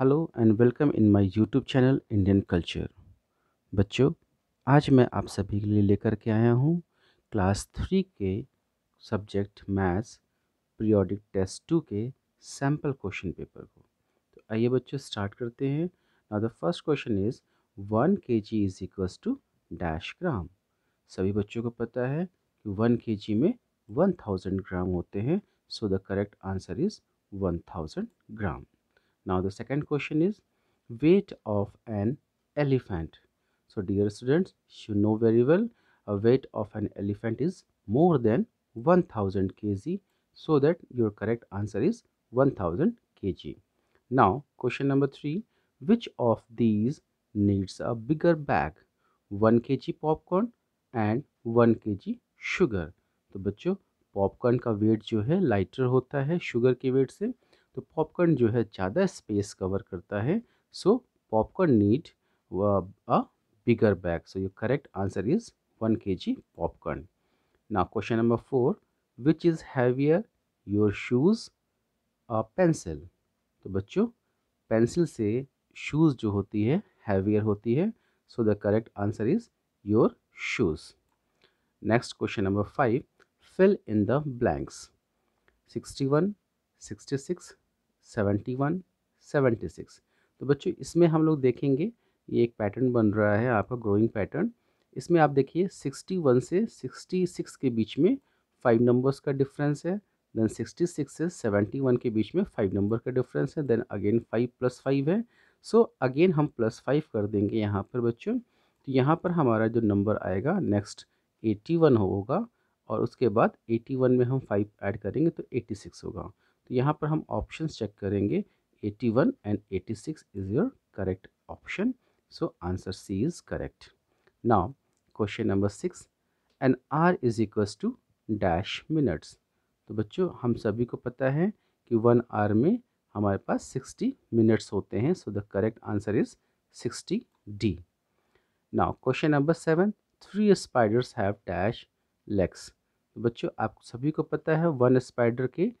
Hello and welcome in my YouTube channel Indian culture बच्चों आज मैं आप सभी के लिए लेकर के आया हूँ क्लास थ्री के subject maths periodic test two के सैम्पल क्वेश्चन पेपर को तो आइए बच्चों स्टार्ट करते हैं now the first question is one K G is equals to dash gram सभी बच्चों को पता है कि वन के जी में वन थाउजेंड ग्राम होते हैं so the correct answer is one thousand gram Now the second question is weight of an elephant. So dear students, you know very well a weight of an elephant is more than 1000 kg. So that your correct answer is 1000 kg. Now question number 3. Which of these needs a bigger bag? 1 kg popcorn and 1 kg sugar. So, तो बच्चों popcorn का wait जो है lighter तो popcorn जो है ज़्यादा space cover करता है so popcorn need a bag so your correct answer is one K G popcorn ना question number four which is heavier your shoes a pencil तो बच्चों पेंसिल से शूज़ जो होती है हैवियर होती है so the correct answer is your shoes next question number five fill in the blanks sixty one sixty six seventy one seventy six तो बच्चों इसमें हम लोग देखेंगे ये एक पैटर्न बन रहा है आपका ग्रोइंग पैटर्न इसमें आप देखिए सिक्सटी वन से सिक्सटी सिक्स के बीच में फाइव नंबर्स का डिफरेंस है देन सिक्सटी सिक्स से सेवेंटी वन के बीच में फाइव नंबर का डिफरेंस है then again five plus five है सो so, अगेन हम प्लस फाइव कर देंगे यहाँ पर बच्चों तो यहाँ पर हमारा जो नंबर आएगा नेक्स्ट एटी वन होगा और उसके बाद एटी वन में हम फाइव ऐड करेंगे तो एटी सिक्स होगा तो यहाँ पर हम ऑप्शन चेक करेंगे 81 and 86 is your correct option so answer C is correct now question number six an hour is equals to dash minutes तो बच्चों हम सभी को पता है कि वन आर में हमारे पास 60 मिनट्स होते हैं so the correct answer is 60 D now question number seven three spiders have dash legs तो बच्चों आप सभी को पता है वन स्पाइडर के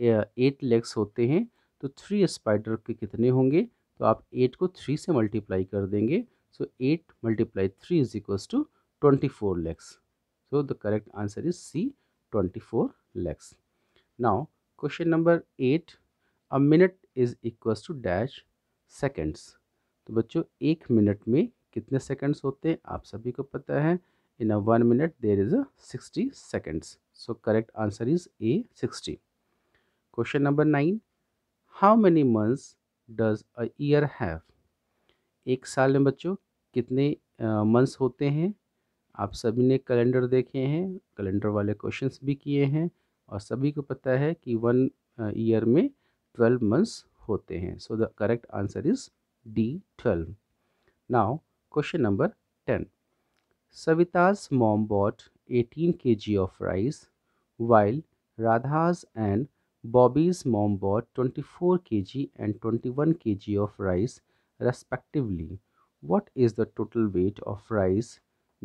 एट लेग्स होते हैं तो थ्री स्पाइडर के कितने होंगे तो आप एट को थ्री से मल्टीप्लाई कर देंगे so eight multiply three is equals to twenty four legs so the correct answer is C twenty four legs now question number eight a minute is equals to dash seconds तो बच्चों एक minute में कितने seconds होते हैं आप सभी को पता है in a one minute there is a sixty seconds so correct answer is A sixty question number nine how many months does a year have एक साल में बच्चों कितने मंथ्स uh, होते हैं आप सभी ने कैलेंडर देखे हैं कैलेंडर वाले क्वेश्चंस भी किए हैं और सभी को पता है कि वन ईयर uh, में ट्वेल्व मंथ्स होते हैं so the correct answer is D twelve now question number ten Savita's mom bought eighteen K G of rice while Radha's and Bobby's mom bought 24 kg and 21 kg of rice respectively. What is the total weight of rice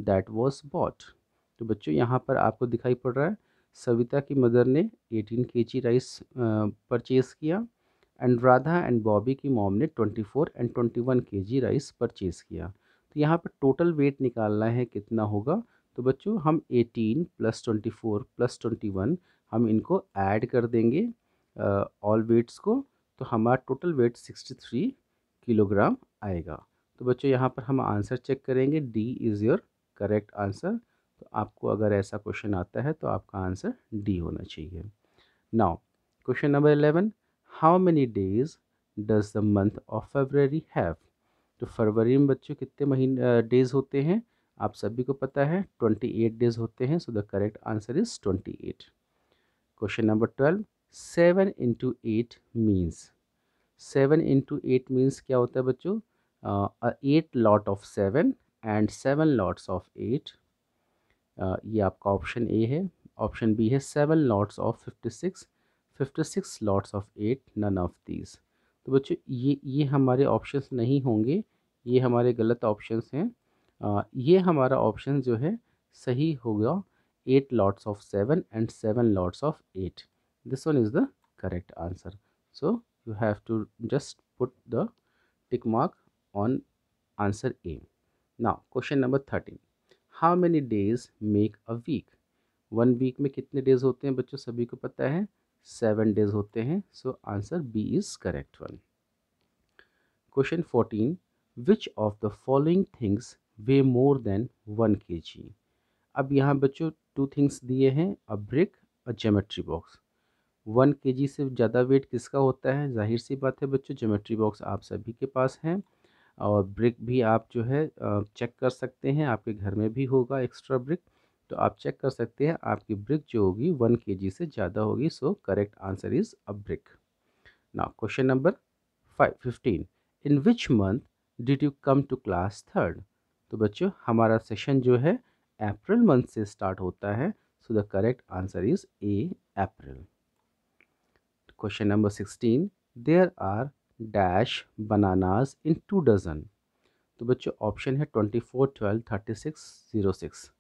that was bought? तो बच्चों यहाँ पर आपको दिखाई पड़ रहा है सविता की मदर ने 18 kg राइस परचेज़ किया एंड राधा एंड बॉबी की मॉम ने 24 एंड 21 kg राइस परचेज़ किया तो यहाँ पर टोटल वेट निकालना है कितना होगा तो बच्चों हम 18 प्लस 24 प्लस 21 हम इनको ऐड कर देंगे ऑल वेट्स को तो हमारा टोटल वेट 63 किलोग्राम आएगा तो बच्चों यहाँ पर हम आंसर चेक करेंगे D is your correct answer तो आपको अगर ऐसा क्वेश्चन आता है तो आपका आंसर डी होना चाहिए now question number eleven how many days does the month of February have तो फरवरी में बच्चों कितने महीने डेज होते हैं आप सभी को पता है ट्वेंटी एट डेज होते हैं so the correct answer is twenty eight question number twelve seven into eight means seven into eight means क्या होता है बच्चों eight lot of seven and seven lots of eight ये आपका ऑप्शन ए है option B है seven lots of fifty six fifty six lots of eight none of these तो बच्चों ये ये हमारे ऑप्शन नहीं होंगे ये हमारे गलत ऑप्शन हैं आ, ये हमारा ऑप्शन जो है सही होगा eight lots of seven and seven lots of eight this one is the correct answer so you have to just put the tick mark on answer a now question number 13 how many days make a week one week mein kitne days hote hain bachcho sabhi ko pata hai seven days hote hain so answer b is correct one question 14 which of the following things weigh more than one kg G अब यहाँ बच्चों two things दिए हैं a brick और geometry box one के से ज़्यादा wait किसका होता है जाहिर सी बात है बच्चों जोमेट्री बॉक्स आप सभी के पास हैं और ब्रिक भी आप जो है चेक कर सकते हैं आपके घर में भी होगा एक्स्ट्रा ब्रिक तो आप चेक कर सकते हैं आपकी ब्रिक जो होगी वन के से ज़्यादा होगी so correct answer is a brick ना question number five fifteen in which month did you come to class third तो बच्चों हमारा सेशन जो है अप्रैल मंथ से स्टार्ट होता है so the correct answer is A April question number sixteen there are dash bananas in two dozen तो बच्चों ऑप्शन है twenty four twelve thirty six zero six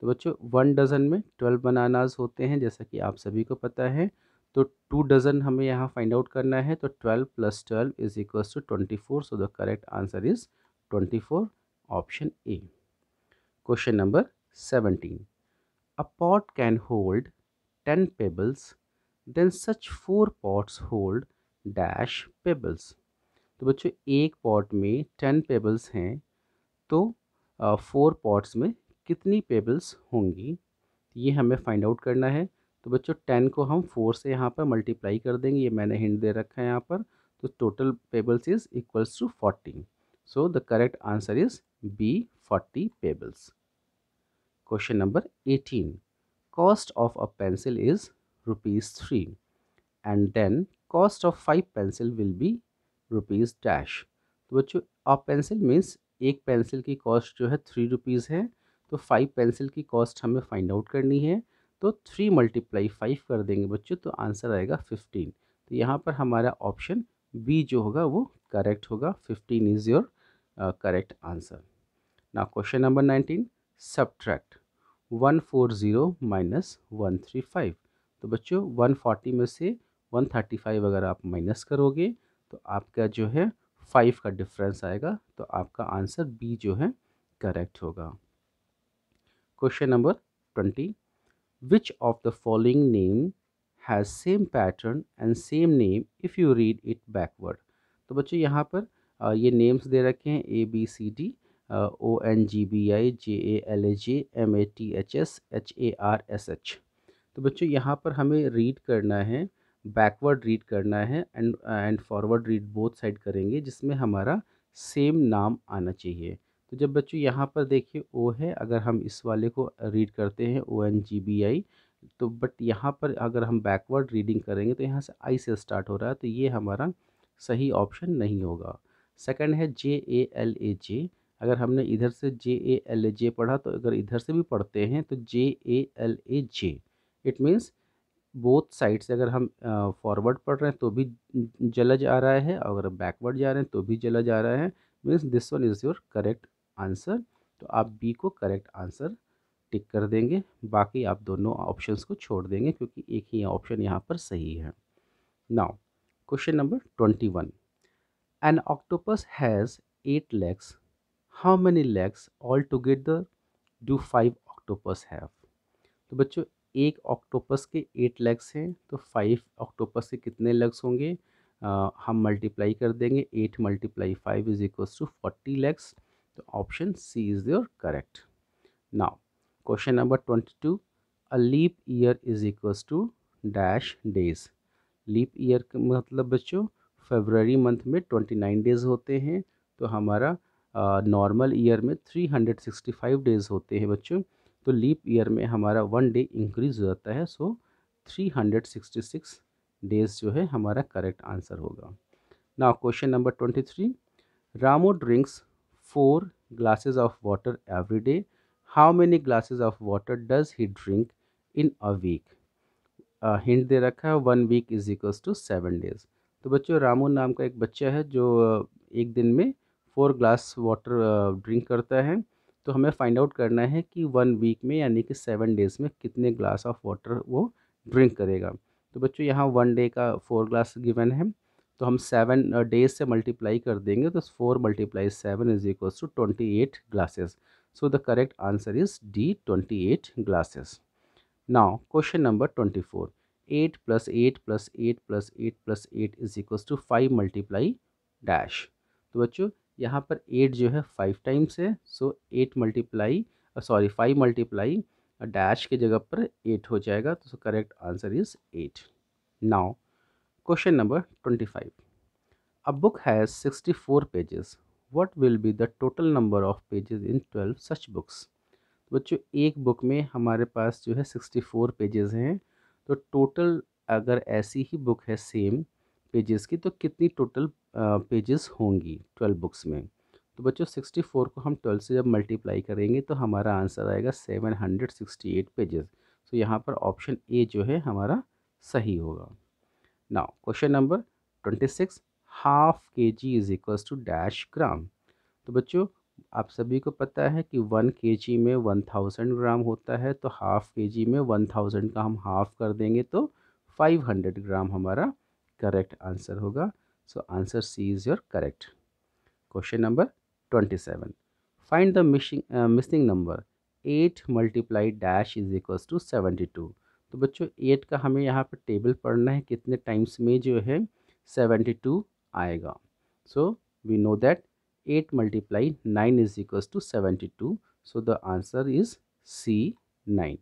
तो बच्चों वन डज़न में ट्वेल्व बनानाज होते हैं जैसा कि आप सभी को पता है तो टू डज़न हमें यहाँ फाइंड आउट करना है तो twelve plus twelve is equal to twenty four so the correct answer is twenty four option A question number 17. A pot can hold 10 pebbles, then such four pots hold dash pebbles. तो बच्चों एक pot में ten pebbles हैं तो four pots में कितनी pebbles होंगी ये हमें फाइंड आउट करना है तो बच्चों टेन को हम फोर से यहाँ पर मल्टीप्लाई कर देंगे ये मैंने हिंट दे रखा है यहाँ पर तो total pebbles is equals to fourteen so the correct answer is B forty pebbles question number eighteen cost of a pencil is rupees three and then cost of five pencil will be rupees dash तो बच्चों a pencil means एक pencil की cost जो है three rupees है तो five pencil की cost हमें फाइंड आउट करनी है तो थ्री मल्टीप्लाई फाइव कर देंगे बच्चों तो आंसर आएगा फिफ्टीन तो यहाँ पर हमारा ऑप्शन बी जो होगा वो करेक्ट होगा fifteen is your correct answer ना question number nineteen subtract one four zero minus one three five तो बच्चों वन फोर्टी में से वन थर्टी फाइव अगर आप माइनस करोगे तो आपका जो है फाइव का डिफरेंस आएगा तो आपका आंसर बी जो है करेक्ट होगा question number twenty which of the following name has same pattern and same name if you read it backward तो बच्चों यहाँ पर ये नेम्स दे रखे हैं A B C D O N G B I J A L A J M A T H S H A R S H तो बच्चों यहाँ पर हमें रीड करना है बैकवर्ड रीड करना है and and forward read both side करेंगे जिसमें हमारा सेम नाम आना चाहिए तो जब बच्चों यहाँ पर देखिए ओ है अगर हम इस वाले को रीड करते हैं ओ एन जी बी आई तो बट यहाँ पर अगर हम बैकवर्ड रीडिंग करेंगे तो यहाँ से आई से स्टार्ट हो रहा है तो ये हमारा सही ऑप्शन नहीं होगा सेकंड है जे ए एल ए जे अगर हमने इधर से जे ए एल ए जे पढ़ा तो अगर इधर से भी पढ़ते हैं तो J A L A J it means both side से अगर हम फॉरवर्ड पढ़ रहे हैं तो भी जलज आ रहा है अगर बैकवर्ड जा रहे हैं तो भी जलज आ रहा है means this one is your correct answer तो आप बी को करेक्ट आंसर टिक कर देंगे बाकी आप दोनों ऑप्शंस को छोड़ देंगे क्योंकि एक ही ऑप्शन यहाँ पर सही है now question number twenty one an octopus has eight legs many legs all together do five octopus है तो बच्चों एक ऑक्टोपस के एट लेग्स हैं तो फाइव ऑक्टोपस के कितने लेग्स होंगे आ, हम मल्टीप्लाई कर देंगे eight multiply five is equals to forty legs तो option C is your correct now question number twenty two a leap year is equal to dash days leap year का मतलब बच्चों फेबररी मंथ में twenty nine days होते हैं तो हमारा normal year में 365 डेज़ होते हैं बच्चों तो लीप ईयर में हमारा वन डे इंक्रीज हो जाता है सो 366 डेज़ जो है हमारा करेक्ट आंसर होगा ना question number twenty three Ramu drinks four glasses of water every day how many glasses of water does he drink in a week hint दे रखा है one week is equals to seven days तो बच्चों रामू नाम का एक बच्चा है जो एक दिन में फोर ग्लास वाटर ड्रिंक करता है तो हमें फाइंड आउट करना है कि वन वीक में यानी कि सेवन डेज़ में कितने ग्लास ऑफ वाटर वो ड्रिंक करेगा तो बच्चों यहाँ वन डे का फोर ग्लास गिवन है तो हम सेवन डेज से मल्टीप्लाई कर देंगे तो four multiply seven is equal to twenty eight glasses so the correct answer is D twenty eight glasses now question number twenty four eight plus eight plus eight plus eight plus eight is equals to five multiply dash तो बच्चों यहाँ पर eight जो है five times है so eight multiply sorry five multiply dash की जगह पर एट हो जाएगा तो correct answer is eight now question number twenty five a book has sixty four pages what will be the total number of pages in twelve such books बच्चों एक book में हमारे पास जो है सिक्सटी फोर पेजेस हैं तो total अगर ऐसी ही बुक है सेम पेजेस की तो कितनी टोटल पेजेस होंगी ट्वेल्व बुक्स में तो बच्चों सिक्सटी फोर को हम ट्वेल्व से जब मल्टीप्लाई करेंगे तो हमारा आंसर आएगा seven hundred sixty eight pages तो यहाँ पर ऑप्शन ए जो है हमारा सही होगा now question number twenty six half K G is equals to dash gram तो बच्चों आप सभी को पता है कि वन के जी में वन थाउजेंड ग्राम होता है तो हाफ के जी में वन थाउजेंड का हम हाफ कर देंगे तो फाइव हंड्रेड ग्राम हमारा करेक्ट आंसर होगा so answer C is your correct question number twenty seven find the missing missing number eight multiply dash is equal to seventy two तो बच्चों eight का हमें यहाँ पर टेबल पढ़ना है कितने टाइम्स में जो है सेवेंटी टू आएगा so we know that eight multiply nine is equals to seventy two so the answer is C nine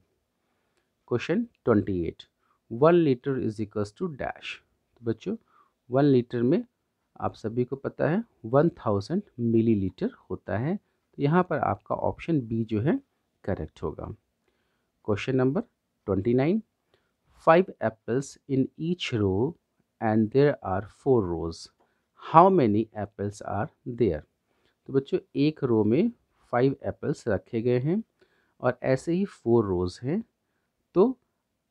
question twenty eight one litre is equals to dash बच्चों one litre में आप सभी को पता है one thousand milli litre होता है तो यहाँ पर आपका ऑप्शन बी जो है करेक्ट होगा question number twenty nine five apples in each row and there are four rows how many apples are there तो बच्चों एक रो में फाइव एप्पल्स रखे गए हैं और ऐसे ही फोर रोज़ हैं तो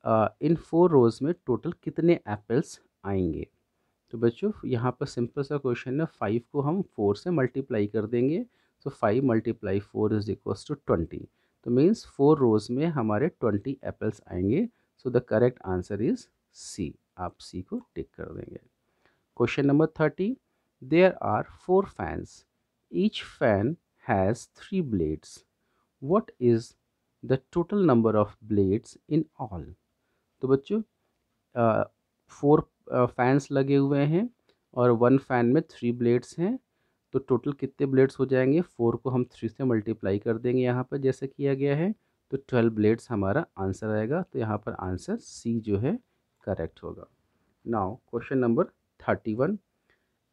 आ, इन फोर रोज़ में टोटल कितने एप्पल्स आएंगे तो बच्चों यहाँ पर सिंपल सा क्वेश्चन है फाइव को हम फोर से मल्टीप्लाई कर देंगे तो five multiply four is equals to twenty तो मीन्स फोर रोज में हमारे ट्वेंटी एप्पल्स आएंगे so the correct answer is C आप सी को टिक कर देंगे question number thirty there are four fans each fan has three blades what is the total number of blades in all तो बच्चों four uh, fans लगे हुए हैं और वन फैन में थ्री ब्लेड्स हैं तो टोटल कितने ब्लेड्स हो जाएंगे फोर को हम थ्री से मल्टीप्लाई कर देंगे यहाँ पर जैसे किया गया है तो ट्वेल्व ब्लेड्स हमारा आंसर आएगा तो यहाँ पर आंसर सी जो है करेक्ट होगा now question number thirty one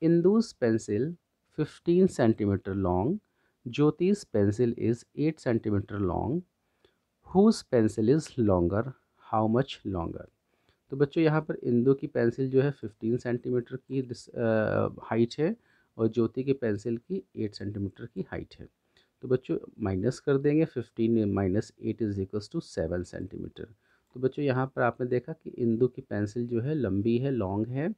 Indu's pencil fifteen centimetre long Jyoti's pencil is eight centimetre long whose pencil is longer how much longer तो बच्चों यहाँ पर इंदू की पेंसिल जो है फिफ्टीन सेंटीमीटर की हाइट है और ज्योति की पेंसिल की एट सेंटीमीटर की हाइट है तो बच्चों माइनस कर देंगे fifteen minus eight is equals to seven centimetre तो बच्चों यहाँ पर आपने देखा कि इंदू की पेंसिल जो है लंबी है लॉन्ग है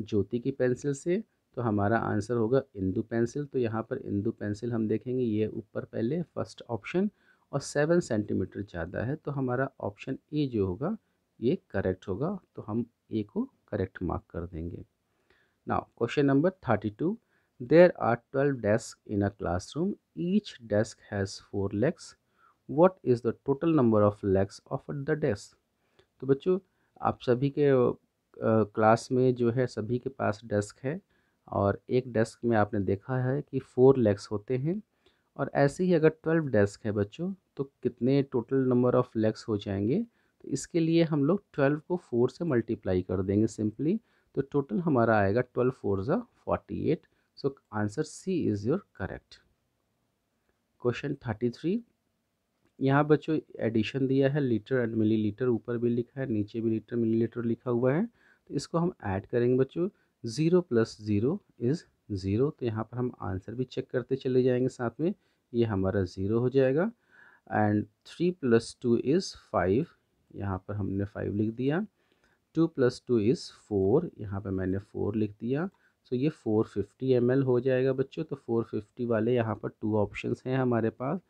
ज्योति की पेंसिल से तो हमारा आंसर होगा इंदू पेंसिल तो यहाँ पर इंदू पेंसिल हम देखेंगे ये ऊपर पहले फर्स्ट ऑप्शन और सेवन सेंटीमीटर ज़्यादा है तो हमारा ऑप्शन ए जो होगा ये करेक्ट होगा तो हम ए को करेक्ट मार्क कर देंगे now question number thirty two there are twelve desk in a classroom each desk has four legs what is the total number of legs of the desk तो बच्चों आप सभी के क्लास में जो है सभी के पास डेस्क है और एक डेस्क में आपने देखा है कि फ़ोर लेग्स होते हैं और ऐसे ही अगर ट्वेल्व डेस्क है बच्चों तो कितने टोटल नंबर ऑफ़ लेग्स हो जाएंगे तो इसके लिए हम लोग ट्वेल्व को फोर से मल्टीप्लाई कर देंगे सिंपली तो टोटल हमारा आएगा ट्वेल्व फोर ज़ा forty eight so answer C is your correct question thirty three यहाँ बच्चों एडिशन दिया है लीटर एंड मिली लीटर ऊपर भी लिखा है नीचे भी लीटर मिली लीटर लिखा हुआ है तो इसको हम ऐड करेंगे बच्चों zero plus zero is zero तो यहाँ पर हम आंसर भी चेक करते चले जाएंगे साथ में ये हमारा ज़ीरो हो जाएगा and three plus two is five यहाँ पर हमने फाइव लिख दिया two plus two is four यहाँ पर मैंने फ़ोर लिख दिया सो so ये फ़ोर फिफ्टी एम हो जाएगा बच्चों तो फ़ोर फिफ्टी वाले यहाँ पर टू ऑप्शन हैं हमारे पास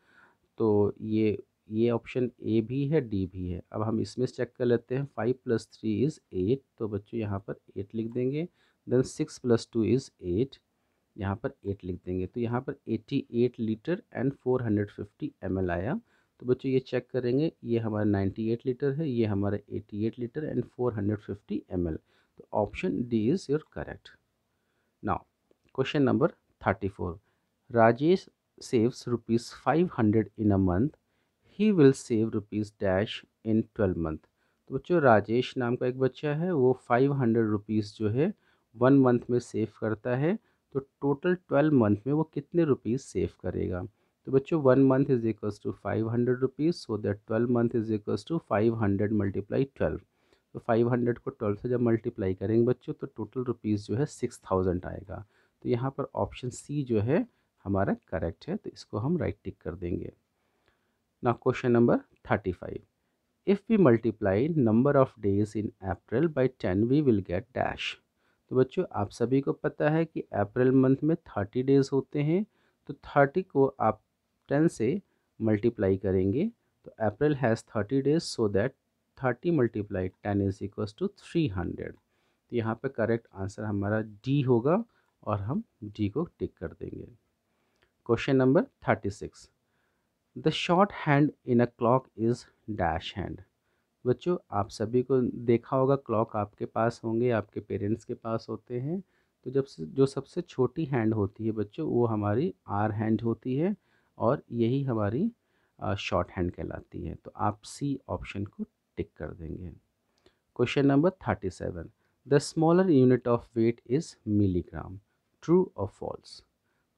तो ये ये ऑप्शन ए भी है डी भी है अब हम इसमें चेक कर लेते हैं five plus three is eight तो बच्चों यहाँ पर एट लिख देंगे then six plus two is eight यहाँ पर एट लिख देंगे तो यहाँ पर eighty eight litre and four hundred fifty M आया तो बच्चों ये चेक करेंगे ये हमारा 98 लीटर है ये हमारा 88 लीटर एंड 450 हंड्रेड तो option D is your correct now question number 34 Rajesh saves rupees 500 in a month he will save rupees dash in 12 month तो बच्चों राजेश नाम का एक बच्चा है वो फाइव हंड्रेड रुपीज़ जो है वन मंथ में सेव करता है तो टोटल ट्वेल्व मंथ में वो कितने रुपीज़ सेव करेगा तो बच्चों one month is equals to five hundred rupees so that twelve month is equals to five hundred multiply twelve तो फाइव हंड्रेड को ट्वेल्व से जब मल्टीप्लाई करेंगे बच्चों तो टोटल रुपीज़ जो है सिक्स थाउजेंड आएगा तो यहाँ पर ऑप्शन सी जो है हमारा करेक्ट है तो इसको हम राइट टिक कर देंगे ना question number thirty five if we multiply number of days in April by ten we will get dash तो बच्चों आप सभी को पता है कि अप्रैल मंथ में थर्टी डेज़ होते हैं तो थर्टी को आप टेन से मल्टीप्लाई करेंगे तो April has thirty days so that thirty multiply ten is equal to three hundred तो यहाँ पे करेक्ट आंसर हमारा डी होगा और हम डी को टिक कर देंगे question number thirty six the short hand in a clock is dash hand बच्चों आप सभी को देखा होगा क्लॉक आपके पास होंगे आपके पेरेंट्स के पास होते हैं तो जब से जो सबसे छोटी हैंड होती है बच्चों वो हमारी आर हैंड होती है और यही हमारी शॉर्ट हैंड कहलाती है तो आप सी ऑप्शन को टिक कर देंगे question number thirty seven the smaller unit of weight is milligram true और फॉल्स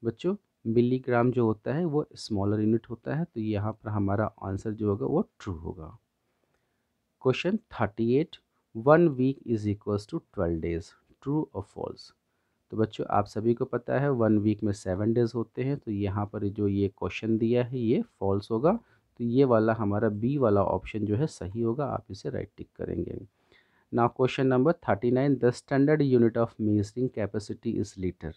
बच्चों मिलीग्राम जो होता है वो स्मॉलर यूनिट होता है तो यहाँ पर हमारा आंसर जो होगा वो ट्रू होगा question thirty eight one week is equals to twelve days true और फॉल्स तो बच्चों आप सभी को पता है वन वीक में सेवन डेज होते हैं तो यहाँ पर जो ये क्वेश्चन दिया है ये फॉल्स होगा तो ये वाला हमारा बी वाला ऑप्शन जो है सही होगा आप इसे राइट टिक करेंगे ना question number thirty nine the standard unit of measuring capacity is litre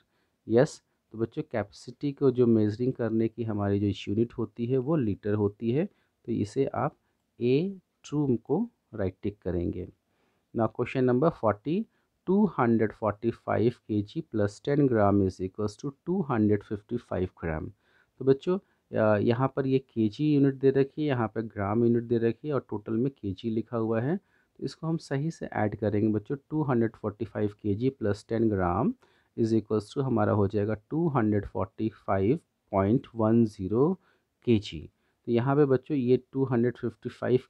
yes तो बच्चों कैपेसिटी को जो मेजरिंग करने की हमारी जो यूनिट होती है वो लीटर होती है तो इसे आप ए ट्रूम को राइट टिक करेंगे ना question number forty 245 kg plus 10 gram is equals to 255 gram तो बच्चों यहाँ पर ये के जी यूनिट दे रखी है यहाँ पर ग्राम यूनिट दे रखी है और टोटल में के जी लिखा हुआ है तो इसको हम सही से ऐड करेंगे बच्चों 245 K G plus ten gram is equals to हमारा हो जाएगा 245.10 के जी तो यहाँ पे बच्चों ये 255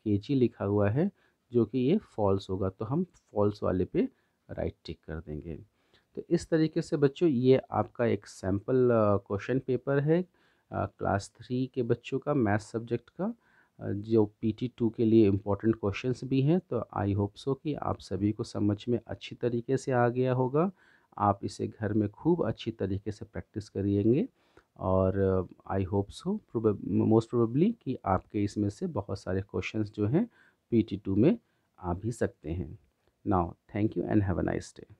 के जी लिखा हुआ है जो कि ये फॉल्स होगा तो हम फॉल्स वाले पे राइट टिक कर देंगे तो इस तरीके से बच्चों ये आपका एक सैम्पल क्वेश्चन पेपर है क्लास थ्री के बच्चों का मैथ सब्जेक्ट का जो पी टी टू के लिए इम्पोर्टेंट क्वेश्चंस भी हैं तो आई होप सो कि आप सभी को समझ में अच्छी तरीके से आ गया होगा आप इसे घर में खूब अच्छी तरीके से प्रैक्टिस करिएंगे और I hope so most probably कि आपके इसमें से बहुत सारे क्वेश्चंस जो हैं पी टी टू में आ भी सकते हैं Now, thank you and have a nice day.